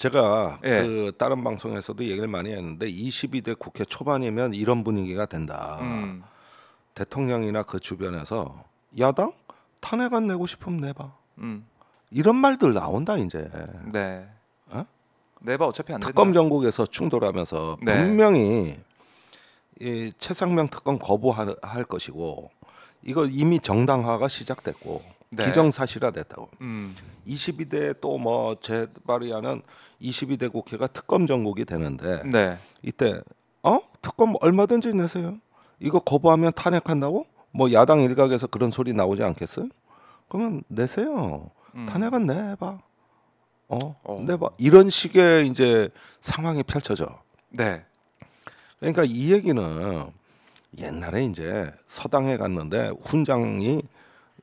제가 예. 그 다른 방송에서도 얘기를 많이 했는데 22대 국회 초반이면 이런 분위기가 된다. 음. 대통령이나 그 주변에서 야당 탄핵안 내고 싶으면 내봐. 음. 이런 말들 나온다 이제. 네. 어? 내봐 어차피 안 특검 된 전국에서 충돌하면서 네. 분명히 이 최상명 특검 거부할 것이고 이거 이미 정당화가 시작됐고 네. 기정사실화됐다고. 음. 22대 또뭐 제바리아는 22대 국회가 특검 전국이 되는데 네. 이때 어 특검 얼마든지 내세요. 이거 거부하면 탄핵한다고? 뭐 야당 일각에서 그런 소리 나오지 않겠어요? 그러면 내세요. 음. 탄핵은 내봐. 어, 어, 내봐. 이런 식의 이제 상황이 펼쳐져. 네. 그러니까 이 얘기는 옛날에 이제 서당에 갔는데 훈장이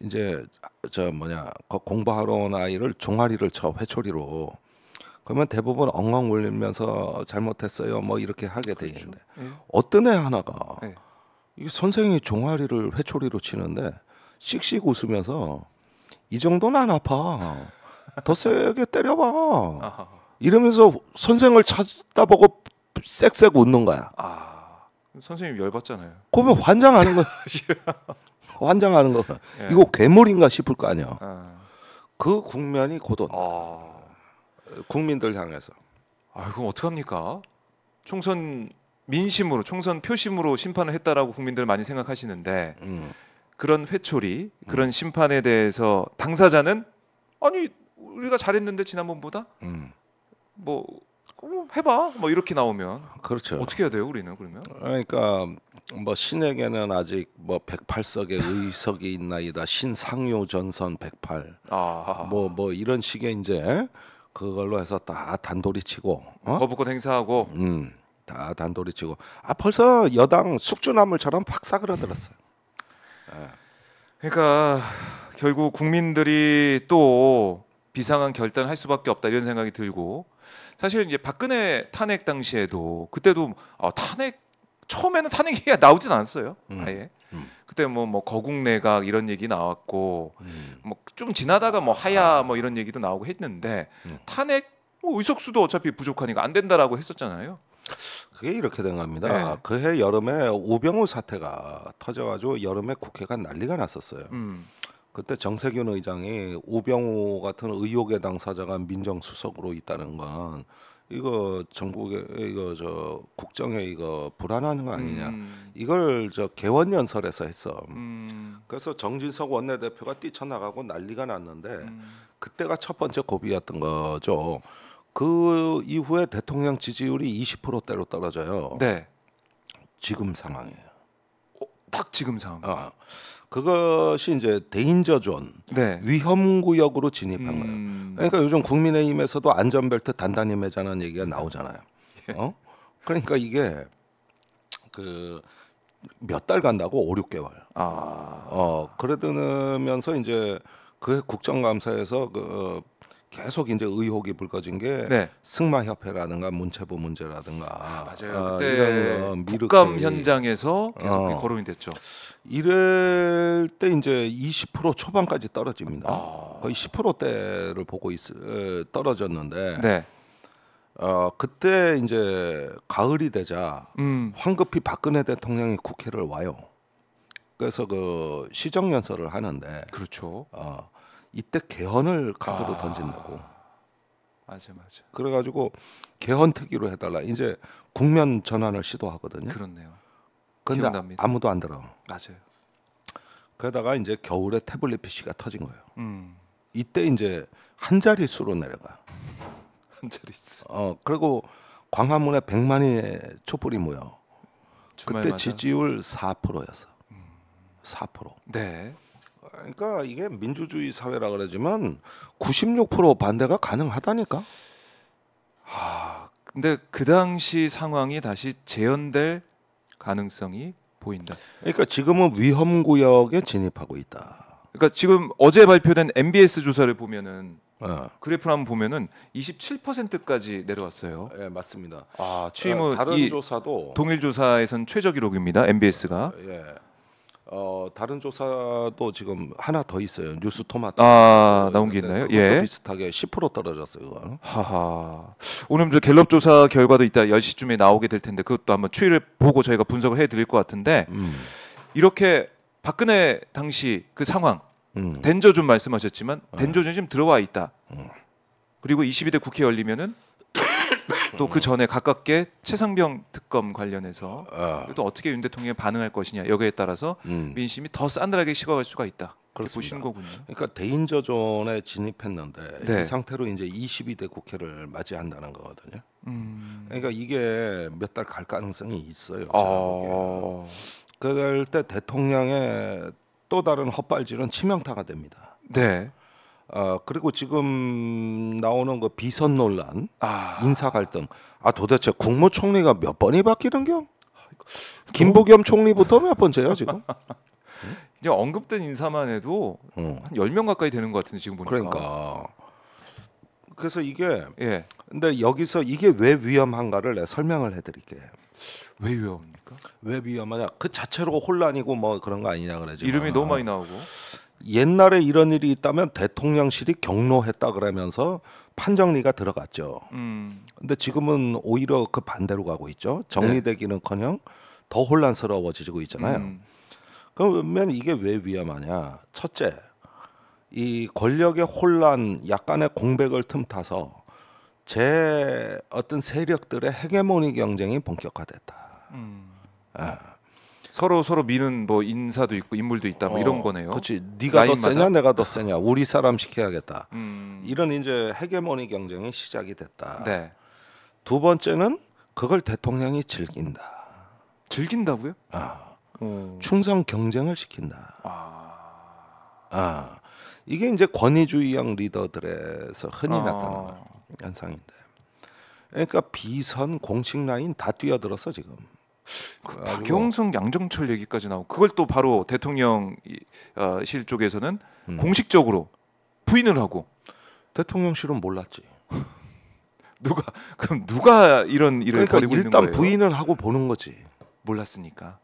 이제 저 뭐냐 공부하러 온 아이를 종아리를 쳐 회초리로 그러면 대부분 엉엉 울리면서 잘못했어요 뭐 이렇게 하게 돼 그렇죠. 있는데 네. 어떤 애 하나가 네. 이 선생이 종아리를 회초리로 치는데 씩씩 웃으면서 이 정도는 안 아파 더 세게 때려봐 이러면서 선생을 찾다 보고 쌕쌕 웃는 거야. 아, 선생님 열받잖아요. 그러면 환장하는 거야. 환장하는 거 예. 이거 괴물인가 싶을 거 아니야. 아. 그 국면이 곧온 아. 국민들 향해서. 아 그럼 어떻게 합니까? 총선 민심으로 총선 표심으로 심판을 했다라고 국민들 많이 생각하시는데 음. 그런 회초리 음. 그런 음. 심판에 대해서 당사자는 아니 우리가 잘했는데 지난번보다 음. 뭐뭐 해봐 뭐 이렇게 나오면 그렇죠. 어떻게 해야 돼요 우리는 그러면? 그러니까 뭐 신에게는 아직 뭐 108석의 의석이 있나이다 신상요 전선 108 아. 뭐뭐 뭐 이런 식의 이제 그걸로 해서 다 단돌이 치고 어? 거부권 행사하고 음, 다 단돌이 치고 아 벌써 여당 숙주나물처럼 박 사그라들었어요. 네. 그러니까 결국 국민들이 또 비상한 결단할 수밖에 없다 이런 생각이 들고 사실 이제 박근혜 탄핵 당시에도 그때도 어, 탄핵 처음에는 탄핵이 나오진 않았어요. 음. 아예. 음. 그때 뭐뭐 뭐 거국 내각 이런 얘기 나왔고 음. 뭐좀 지나다가 뭐 하야 뭐 이런 얘기도 나오고 했는데 음. 탄핵 뭐 의석수도 어차피 부족하니까 안 된다라고 했었잖아요. 그게 이렇게 된 겁니다. 네. 그해 여름에 오병우 사태가 터져가지고 여름에 국회가 난리가 났었어요. 음. 그때 정세균 의장이 오병호 같은 의혹의 당사자가 민정수석으로 있다는 건 이거 전국의 이거 저 국정에 이거 불안한 거 아니냐 음. 이걸 저 개원 연설에서 했어 음. 그래서 정진석 원내대표가 뛰쳐나가고 난리가 났는데 음. 그때가 첫 번째 고비였던 거죠 그 이후에 대통령 지지율이 20%대로 떨어져요 네 지금 상황이에요 어, 딱 지금 상황 어. 그것이 이제 대인저존 네. 위험구역으로 진입한 음... 거예요. 그러니까 요즘 국민의힘에서도 안전벨트 단단히 매자는 얘기가 나오잖아요. 예. 어? 그러니까 이게 그 몇 달 간다고 5, 6개월. 아... 어, 그러면서 이제 그 국정감사에서 그 어, 계속 이제 의혹이 불거진 게 네. 승마 협회라든가 문체부 문제라든가 아, 맞아요. 어, 그때 국감 현장에서 계속 어. 거론이 됐죠. 이럴 때 이제 20% 초반까지 떨어집니다. 아. 거의 10%대를 보고 있, 어, 떨어졌는데 네. 어, 그때 이제 가을이 되자 음. 황급히 박근혜 대통령이 국회를 와요. 그래서 그 시정연설을 하는데 그렇죠. 어, 이때 개헌을 카드로 아. 던진다고. 맞아 맞아. 그래가지고 개헌 특위로 해달라. 이제 국면 전환을 시도하거든요. 그렇네요. 그데 기억납니다. 아무도 안 들어. 맞아요. 그러다가 이제 겨울에 태블릿 PC가 터진 거예요. 음. 이때 이제 한자리수로 내려가. 한 자릿수. 어 그리고 광화문에 백만이 촛불이 모여. 그때 맞아. 지지율 4%였어. 음. 4%. 네. 그러니까 이게 민주주의 사회라 그러지만 96% 반대가 가능하다니까. 하, 근데 그 당시 상황이 다시 재현될 가능성이 보인다. 그러니까 지금은 위험 구역에 진입하고 있다. 그러니까 지금 어제 발표된 MBS 조사를 보면은 어. 그래프를 한번 보면은 27%까지 내려왔어요. 예, 맞습니다. 아, 취임 후 어, 다른 조사도 동일 조사에선 최저 기록입니다. MBS가. 어, 예. 어, 다른 조사도 지금 하나 더 있어요. 뉴스 토마토. 아, 나온 게 있나요? 네, 예. 비슷하게 10% 떨어졌어요, 그건. 하하. 오늘 저 갤럽 조사 결과도 이따 10시쯤에 나오게 될 텐데 그것도 한번 추이를 보고 저희가 분석을 해 드릴 것 같은데. 음. 이렇게 박근혜 당시 그 상황 댄 음. 덴저 좀 말씀하셨지만 댄저좀 네. 들어와 있다. 음. 그리고 22대 국회 열리면은 또그 전에 가깝게 최상병 특검 관련해서 어. 또 어떻게 윤 대통령이 반응할 것이냐 여기에 따라서 음. 민심이 더 싸늘하게 식어갈 수가 있다. 그렇게 보신 거군요. 그러니까 대인저전에 진입했는데 네. 이 상태로 이제 22대 국회를 맞이한다는 거거든요. 음. 그러니까 이게 몇 달 갈 가능성이 있어요. 아. 그럴 때 대통령의 또 다른 헛발질은 치명타가 됩니다. 네. 어, 그리고 지금 나오는 그 비선 논란, 아. 인사 갈등. 아 도대체 국무총리가 몇 번이 바뀌는겨? 그 김부겸 총리부터 몇 번째야 지금? 이제 언급된 인사만 해도 어. 한열 명 가까이 되는 것 같은데 지금 보니까. 그러니까. 그래서 이게 예. 근데 여기서 이게 왜 위험한가를 내가 설명을 해드릴게. 왜 위험합니까? 왜 위험하냐? 그 자체로 혼란이고 뭐 그런 거 아니냐 그러지. 이름이 아. 너무 많이 나오고. 옛날에 이런 일이 있다면 대통령실이 경로했다 그러면서 판정리가 들어갔죠. 음. 근데 지금은 오히려 그 반대로 가고 있죠. 정리되기는커녕 더 혼란스러워지고 있잖아요. 음. 그러면 이게 왜 위험하냐? 첫째, 이 권력의 혼란, 약간의 공백을 틈타서 제 어떤 세력들의 헤게모니 경쟁이 본격화됐다. 음. 아. 서로 서로 미는 뭐 인사도 있고 인물도 있다 뭐 어, 이런 거네요. 그렇지. 네가 라인마다? 더 세냐 내가 더 세냐 우리 사람 시켜야겠다. 음. 이런 이제 헤게모니 경쟁이 시작이 됐다. 네. 두 번째는 그걸 대통령이 즐긴다. 즐긴다고요? 아. 음. 충성 경쟁을 시킨다. 아. 아. 이게 이제 권위주의형 리더들에서 흔히 아. 나타나는 현상인데. 그러니까 비선 공식 라인 다뛰어들어서 지금. 그 아, 박영성, 양정철 얘기까지 나오고 그걸 또 바로 대통령실 어, 쪽에서는 음. 공식적으로 부인을 하고 대통령실은 몰랐지. 누가 그럼 누가 이런 일을 그러니까 벌이고 있는 거예요? 일단 부인을 하고 보는 거지. 몰랐으니까.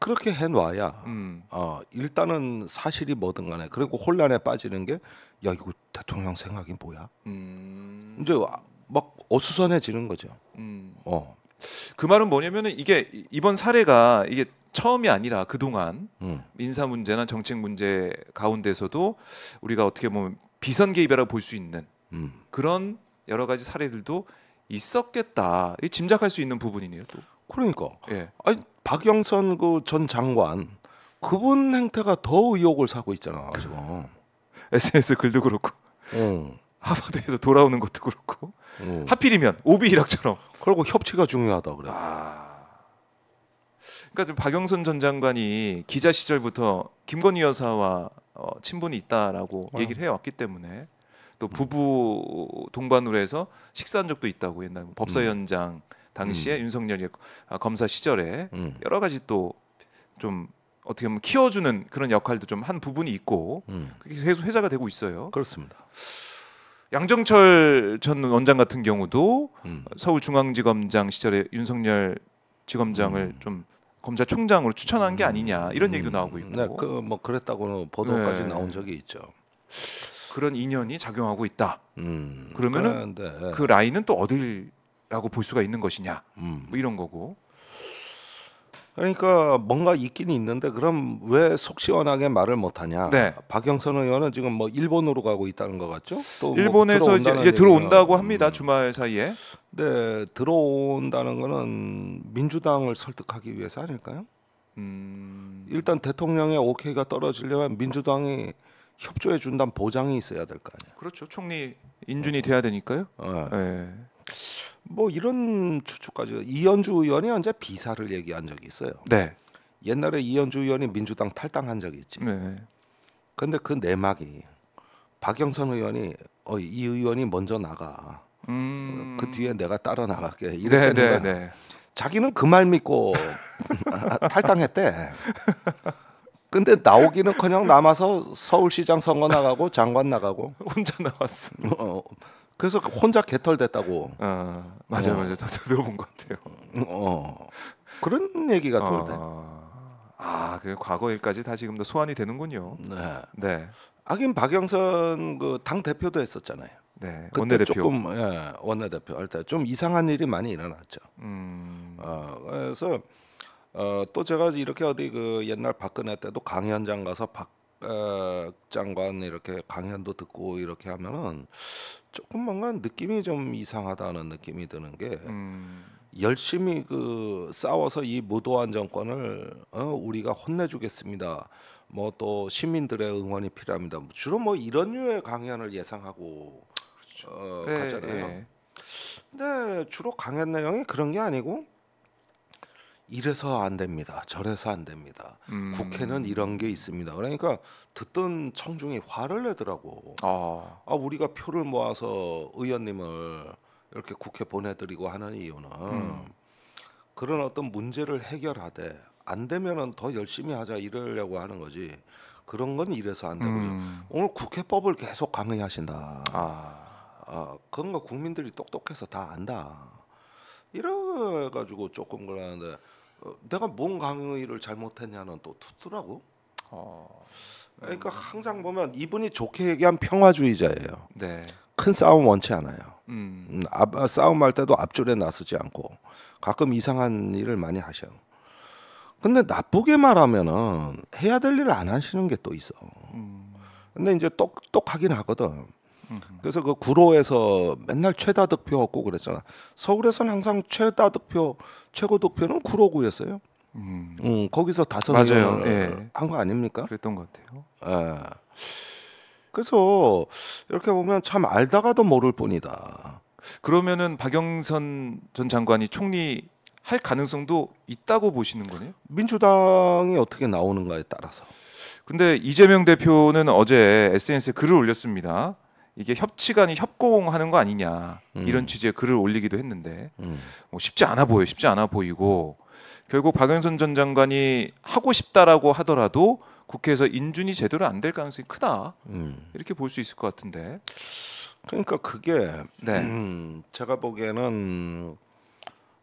그렇게 해놔야 음. 어, 일단은 사실이 뭐든 간에 그리고 혼란에 빠지는 게 야 이거 대통령 생각이 뭐야? 음. 이제 막 어수선해지는 거죠. 음. 어. 그 말은 뭐냐면은 이게 이번 사례가 이게 처음이 아니라 그동안 음. 인사 문제나 정책 문제 가운데서도 우리가 어떻게 보면 비선 개입이라고 볼 수 있는 음. 그런 여러 가지 사례들도 있었겠다. 이 짐작할 수 있는 부분이네요. 또. 그러니까. 예. 아니 박영선 그 전 장관 그분 행태가 더 의혹을 사고 있잖아 지금. SNS 글도 그렇고. 음. 하버드에서 돌아오는 것도 그렇고 음. 하필이면 오비 일학처럼 그리고 협치가 중요하다 그래. 아... 그러니까 좀 박영선 전 장관이 기자 시절부터 김건희 여사와 어, 친분이 있다라고 아. 얘기를 해왔기 때문에 또 음. 부부 동반으로 해서 식사한 적도 있다고 옛날 뭐 법사위원장 음. 당시에 음. 윤석열 아, 검사 시절에 음. 여러 가지 또 좀 어떻게 보면 키워주는 그런 역할도 좀 한 부분이 있고 음. 그게 회자가 되고 있어요. 그렇습니다. 양정철 전 원장 같은 경우도 음. 서울중앙지검장 시절에 윤석열 지검장을 음. 좀 검사총장으로 추천한 게 아니냐 이런 얘기도 음. 나오고 있고. 네, 그 뭐 그랬다고 는 보도까지 네. 나온 적이 있죠. 그런 인연이 작용하고 있다. 음, 그러면은 그 라인은 또어디 라고 볼 수가 있는 것이냐 음. 뭐 이런 거고 그러니까 뭔가 있긴 있는데 그럼 왜 속 시원하게 말을 못하냐? 네. 박영선 의원은 지금 뭐 일본으로 가고 있다는 것 같죠? 또 뭐 일본에서 뭐 이제, 이제 들어온다고 음. 합니다. 주말 사이에. 네, 들어온다는 거는 민주당을 설득하기 위해서 아닐까요? 음... 일단 대통령의 오케이가 떨어지려면 민주당이 협조해 준다는 보장이 있어야 될 거 아니에요. 그렇죠. 총리 네. 인준이 돼야 되니까요. 어. 네. 네. 뭐 이런 추측까지 이현주 의원이 언제 비사를 얘기한 적이 있어요. 네. 옛날에 이현주 의원이 민주당 탈당한 적이 있지. 네. 근데 그 내막이 박영선 의원이 어, 이 의원이 먼저 나가. 음... 그 뒤에 내가 따라 나갈게. 이랬다는 네, 네, 네. 자기는 그 말 믿고 탈당했대. 근데 나오기는 그냥 남아서 서울시장 선거 나가고 장관 나가고 혼자 나왔어. 어, 그래서 혼자 개털됐다고. 아 맞아요, 어. 맞아요. 저도 들어본 것 같아요. 어 그런 얘기가 아. 돌대. 어. 아, 그 과거 일까지 다 지금도 소환이 되는군요. 네. 네. 하긴 박영선 그당 대표도 했었잖아요. 네. 원내 대표. 조금 예, 원내 대표 할때좀 이상한 일이 많이 일어났죠. 음. 어, 그래서 어, 또 제가 이렇게 어디 그 옛날 박근혜 때도 강연장 가서 박 어, 장관 이렇게 강연도 듣고 이렇게 하면은 조금 뭔가 느낌이 좀 이상하다는 느낌이 드는 게 음. 열심히 그 싸워서 이 무도한 정권을 어, 우리가 혼내주겠습니다. 뭐 또 시민들의 응원이 필요합니다. 주로 뭐 이런 류의 강연을 예상하고 그렇죠. 어, 네, 가잖아요. 네. 근데 주로 강연 내용이 그런 게 아니고 이래서 안 됩니다. 저래서 안 됩니다. 음. 국회는 이런 게 있습니다. 그러니까 듣던 청중이 화를 내더라고. 아. 아 우리가 표를 모아서 의원님을 이렇게 국회 보내드리고 하는 이유는 음. 그런 어떤 문제를 해결하되 안 되면은 더 열심히 하자 이러려고 하는 거지. 그런 건 이래서 안되고 음. 오늘 국회법을 계속 강의하신다. 아. 아, 그런 거 국민들이 똑똑해서 다 안다. 이래가지고 조금 그러는데 어, 내가 뭔 강의를 잘못했냐는 또 투투라고. 어. 그러니까 항상 보면 이분이 좋게 얘기한 평화주의자예요. 네. 큰 싸움 원치 않아요. 음. 음, 앞, 아, 싸움할 때도 앞줄에 나서지 않고 가끔 이상한 일을 많이 하셔요. 근데 나쁘게 말하면은 해야 될 일을 안 하시는 게 또 있어. 음. 근데 이제 똑똑하긴 하거든. 음. 그래서 그 구로에서 맨날 최다 득표 얻고 그랬잖아. 서울에서는 항상 최다 득표, 최고 득표는 구로구였어요. 음. 음 거기서 다섯 맞아요. 예. 한 거 아닙니까? 그랬던 것 같아요. 예. 그래서 이렇게 보면 참 알다가도 모를 뿐이다. 그러면은 박영선 전 장관이 총리 할 가능성도 있다고 보시는 거네요? 민주당이 어떻게 나오는가에 따라서. 근데 이재명 대표는 어제 SNS에 글을 올렸습니다. 이게 협치가 이 협공하는 거 아니냐 음. 이런 취지의 글을 올리기도 했는데 음. 뭐 쉽지 않아 보여 쉽지 않아 보이고 결국 박영선 전 장관이 하고 싶다라고 하더라도 국회에서 인준이 제대로 안 될 가능성이 크다 음. 이렇게 볼 수 있을 것 같은데 그러니까 그게 네. 음, 제가 보기에는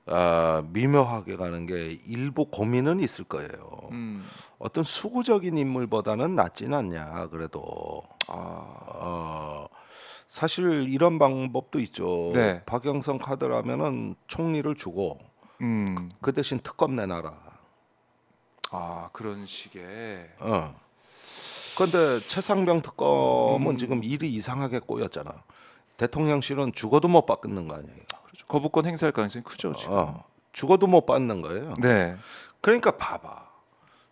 아, 미묘하게 가는 게 일부 고민은 있을 거예요. 음. 어떤 수구적인 인물보다는 낫지는 않냐 그래도 아. 어, 사실 이런 방법도 있죠. 네. 박영선 카드라면은 총리를 주고 음. 그, 그 대신 특검 내놔라. 아 그런 식의. 어. 그런데 최상병 특검은 음. 지금 일이 이상하게 꼬였잖아. 대통령실은 죽어도 못 받는 거 아니에요. 그렇죠. 거부권 행사할 가능성이 크죠. 지금. 어. 죽어도 못 받는 거예요. 네. 그러니까 봐봐.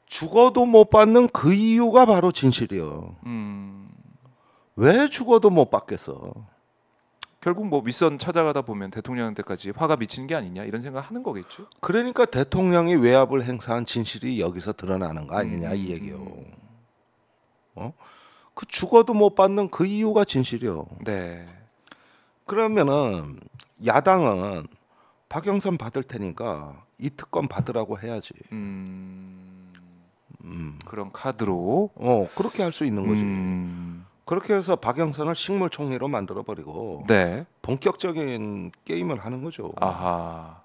죽어도 못 받는 그 이유가 바로 진실이요. 음. 왜 죽어도 못 받겠어. 결국 뭐 윗선 찾아가다 보면 대통령한테까지 화가 미치는 게 아니냐 이런 생각 하는 거겠죠. 그러니까 대통령이 외압을 행사한 진실이 여기서 드러나는 거 아니냐 음. 이 얘기요. 어? 그 죽어도 못 받는 그 이유가 진실이요. 네. 그러면은 야당은 박영선 받을 테니까 이 특권 받으라고 해야지. 음. 음. 그런 카드로 어 그렇게 할 수 있는 거지. 음. 그렇게 해서 박영선을 식물 총리로 만들어 버리고 네. 본격적인 게임을 하는 거죠. 아하.